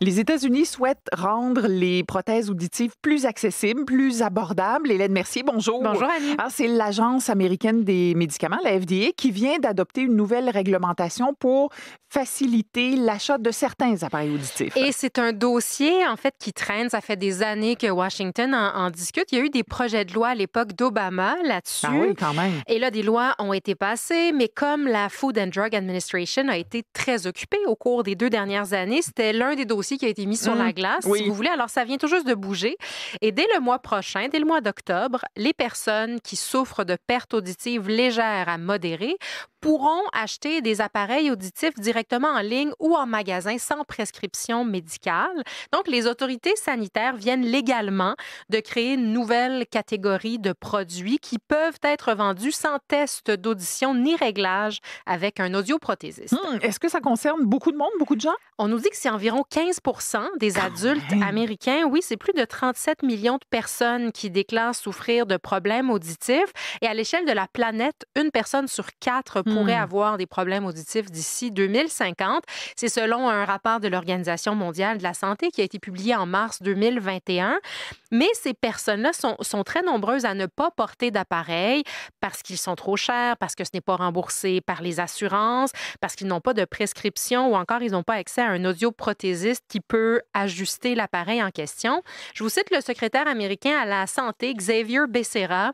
Les États-Unis souhaitent rendre les prothèses auditives plus accessibles, plus abordables. Hélène Mercier, bonjour. Bonjour, Annie. Ah, c'est l'Agence américaine des médicaments, la FDA, qui vient d'adopter une nouvelle réglementation pour faciliter l'achat de certains appareils auditifs. Et c'est un dossier, en fait, qui traîne. Ça fait des années que Washington en, discute. Il y a eu des projets de loi à l'époque d'Obama là-dessus. Ah oui, quand même. Et là, des lois ont été passées, mais comme la Food and Drug Administration a été très occupée au cours des deux dernières années, c'était l'un des dossiers qui a été mis sur la mm. glace, si vous voulez. Alors, ça vient tout juste de bouger. Et dès le mois prochain, dès le mois d'octobre, les personnes qui souffrent de pertes auditives légères à modérées pourront acheter des appareils auditifs directement en ligne ou en magasin sans prescription médicale. Donc, les autorités sanitaires viennent légalement de créer une nouvelle catégorie de produits qui peuvent être vendus sans test d'audition ni réglage avec un audioprothésiste. Hmm. Est-ce que ça concerne beaucoup de monde, beaucoup de gens? On nous dit que c'est environ 15 des adultes américains, oui, c'est plus de 37 millions de personnes qui déclarent souffrir de problèmes auditifs. Et à l'échelle de la planète, une personne sur quatre pourrait hmm. avoir des problèmes auditifs d'ici 2050. C'est selon un rapport de l'Organisation mondiale de la santé qui a été publié en mars 2021. Mais ces personnes-là sont, sont très nombreuses à ne pas porter d'appareil parce qu'ils sont trop chers, parce que ce n'est pas remboursé par les assurances, parce qu'ils n'ont pas de prescription ou encore ils n'ont pas accès à un audioprothésiste qui peut ajuster l'appareil en question. Je vous cite le secrétaire américain à la santé, Xavier Becerra.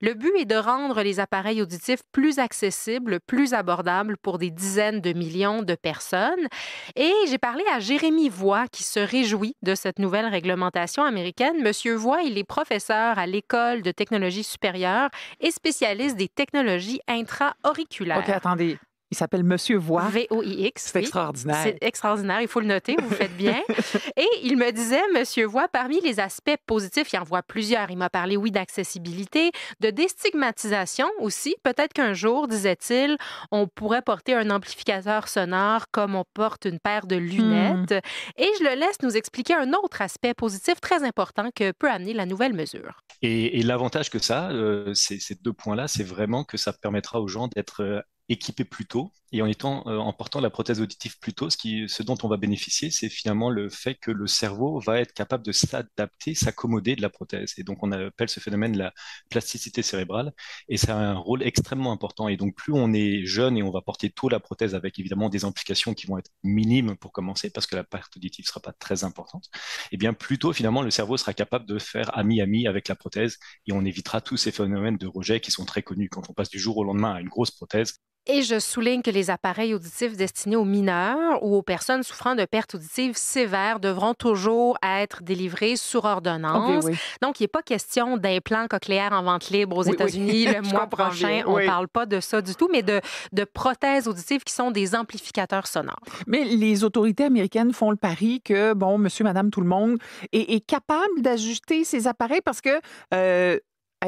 Le but est de rendre les appareils auditifs plus accessibles, plus abordables pour des dizaines de millions de personnes. Et j'ai parlé à Jérémy Voix qui se réjouit de cette nouvelle réglementation américaine. Monsieur Voix, il est professeur à l'École de technologie supérieure et spécialiste des technologies intra-auriculaires. OK, attendez. Il s'appelle Monsieur Voix. v o C'est extraordinaire. C'est extraordinaire, il faut le noter, vous faites bien. Et il me disait, Monsieur Voix, parmi les aspects positifs, il en voit plusieurs. Il m'a parlé, oui, d'accessibilité, de déstigmatisation aussi. Peut-être qu'un jour, disait-il, on pourrait porter un amplificateur sonore comme on porte une paire de lunettes. Hmm. Et je le laisse nous expliquer un autre aspect positif très important que peut amener la nouvelle mesure. Et, l'avantage que ça, euh, ces deux points-là, c'est vraiment que ça permettra aux gens d'être euh, équipé plus tôt et en, étant, euh, en portant la prothèse auditive plus tôt, ce, ce dont on va bénéficier, c'est finalement le fait que le cerveau va être capable de s'adapter, s'accommoder de la prothèse. Et donc on appelle ce phénomène la plasticité cérébrale et ça a un rôle extrêmement important. Et donc plus on est jeune et on va porter tôt la prothèse avec évidemment des implications qui vont être minimes pour commencer parce que la perte auditive ne sera pas très importante, et eh bien plus tôt finalement le cerveau sera capable de faire ami-ami avec la prothèse et on évitera tous ces phénomènes de rejet qui sont très connus quand on passe du jour au lendemain à une grosse prothèse. Et je souligne que les appareils auditifs destinés aux mineurs ou aux personnes souffrant de pertes auditives sévères devront toujours être délivrés sur ordonnance. Donc, il n'est pas question d'implants cochléaires en vente libre aux États-Unis le mois prochain. on ne parle pas de ça du tout, mais de, de prothèses auditives qui sont des amplificateurs sonores. Mais les autorités américaines font le pari que, bon, monsieur, madame, tout le monde est, capable d'ajuster ces appareils parce que... Euh,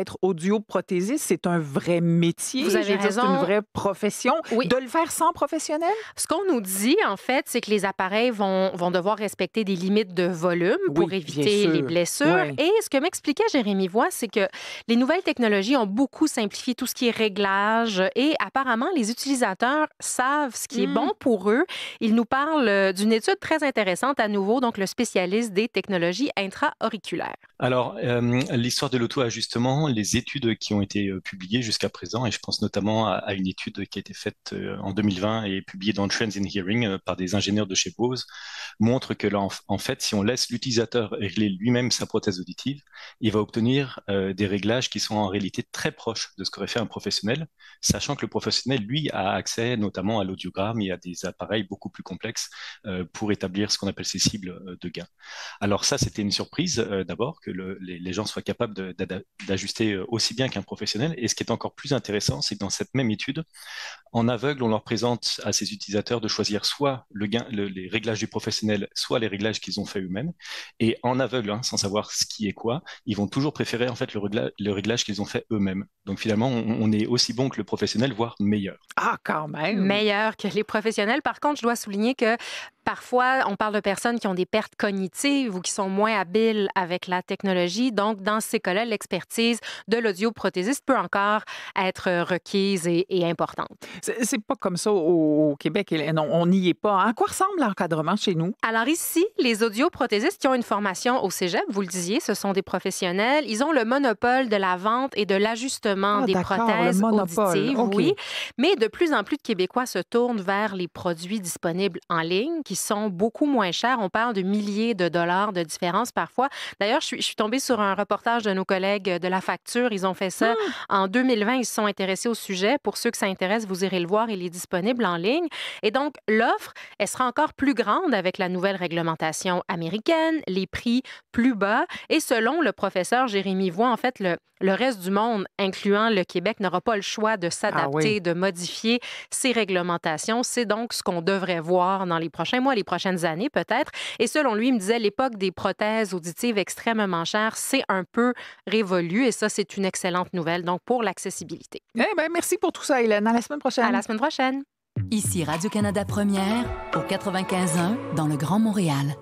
être audioprothésiste, c'est un vrai métier. Vous avez raison. C'est une vraie profession. Oui. De le faire sans professionnel? Ce qu'on nous dit, en fait, c'est que les appareils vont, vont devoir respecter des limites de volume pour éviter les blessures. Et ce que m'expliquait Jérémy Voix, c'est que les nouvelles technologies ont beaucoup simplifié tout ce qui est réglage et apparemment, les utilisateurs savent ce qui est hmm. bon pour eux. Ils nous parlent euh, d'une étude très intéressante à nouveau, donc le spécialiste des technologies intra-auriculaires. Alors, euh, l'histoire de l'auto-ajustement, les études qui ont été euh, publiées jusqu'à présent, et je pense notamment à, une étude qui a été faite euh, en 2020 et publiée dans Trends in Hearing euh, par des ingénieurs de chez Bose, montre que là, en, fait, si on laisse l'utilisateur régler lui-même sa prothèse auditive, il va obtenir des réglages qui sont en réalité très proches de ce qu'aurait fait un professionnel, sachant que le professionnel, lui, a accès notamment à l'audiogramme et à des appareils beaucoup plus complexes pour établir ce qu'on appelle ses cibles de gain. Alors ça, c'était une surprise d'abord que les gens soient capables d'ajuster euh, aussi bien qu'un professionnel. Et ce qui est encore plus intéressant, c'est que dans cette même étude, en aveugle, on leur présente à ces utilisateurs de choisir soit le gain, les réglages du professionnel, soit les réglages qu'ils ont fait eux-mêmes. Et en aveugle, hein, sans savoir ce qui est quoi, ils vont toujours préférer en fait le, réglage, qu'ils ont fait eux-mêmes. Donc finalement, on, on, est aussi bon que le professionnel, voire meilleur. Ah, quand même. Meilleur que les professionnels. Par contre, je dois souligner que Parfois, on parle de personnes qui ont des pertes cognitives ou qui sont moins habiles avec la technologie. Donc, dans ces cas-là, l'expertise de l'audioprothésiste peut encore être requise et, importante. C'est pas comme ça au Québec, On n'y est pas. Hein. À quoi ressemble l'encadrement chez nous? Alors ici, les audioprothésistes qui ont une formation au Cégep, vous le disiez, ce sont des professionnels. Ils ont le monopole de la vente et de l'ajustement ah, des prothèses auditives. Oui. Mais de plus en plus de Québécois se tournent vers les produits disponibles en ligne qui sont beaucoup moins chers. On parle de milliers de dollars de différence parfois. D'ailleurs, je suis, tombée sur un reportage de nos collègues de La Facture. Ils ont fait ça mmh. en 2020. Ils se sont intéressés au sujet. Pour ceux que ça intéresse, vous irez le voir. Il est disponible en ligne. Et donc, l'offre, elle sera encore plus grande avec la nouvelle réglementation américaine, les prix plus bas. Et selon le professeur Jérémy Voix, en fait, le, le reste du monde, incluant le Québec, n'aura pas le choix de ah s'adapter, de modifier ces réglementations. C'est donc ce qu'on devrait voir dans les prochains mois les prochaines années peut-être. Et selon lui, il me disait l'époque des prothèses auditives extrêmement chères, c'est un peu révolu et ça, c'est une excellente nouvelle donc pour l'accessibilité. Eh ben, merci pour tout ça, Hélène. À la semaine prochaine. À la semaine prochaine. Ici Radio-Canada Première pour 95.1 dans le Grand Montréal.